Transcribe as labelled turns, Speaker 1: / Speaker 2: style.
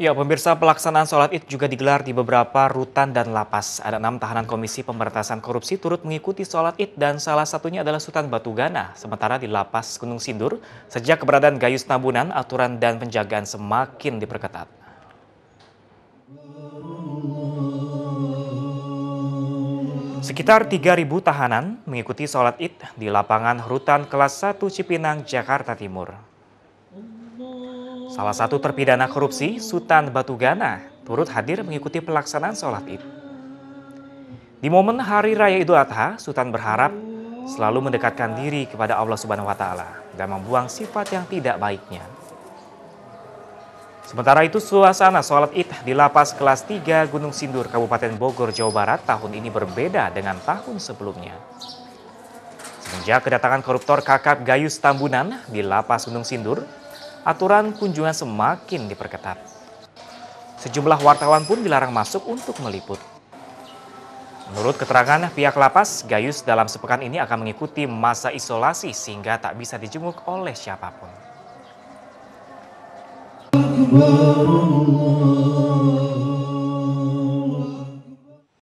Speaker 1: Ya, pemirsa pelaksanaan sholat id juga digelar di beberapa rutan dan lapas. Ada enam tahanan Komisi Pemberantasan Korupsi turut mengikuti sholat id dan salah satunya adalah Sultan Batu Gana. Sementara di lapas Gunung Sindur, sejak keberadaan Gayus Nabunan, aturan dan penjagaan semakin diperketat.
Speaker 2: Sekitar 3.000
Speaker 1: tahanan mengikuti sholat id di lapangan rutan kelas 1 Cipinang, Jakarta Timur. Salah satu terpidana korupsi, Sultan Batugana, turut hadir mengikuti pelaksanaan sholat id. Di momen Hari Raya Idul Adha, Sultan berharap selalu mendekatkan diri kepada Allah Subhanahu wa taala dan membuang sifat yang tidak baiknya. Sementara itu suasana sholat id di lapas kelas 3 Gunung Sindur Kabupaten Bogor Jawa Barat tahun ini berbeda dengan tahun sebelumnya. Sejak kedatangan koruptor Kakap Gayus Tambunan di lapas Gunung Sindur, aturan kunjungan semakin diperketat. Sejumlah wartawan pun dilarang masuk untuk meliput. Menurut keterangan pihak lapas, Gayus dalam sepekan ini akan mengikuti masa isolasi sehingga tak bisa dijenguk oleh siapapun.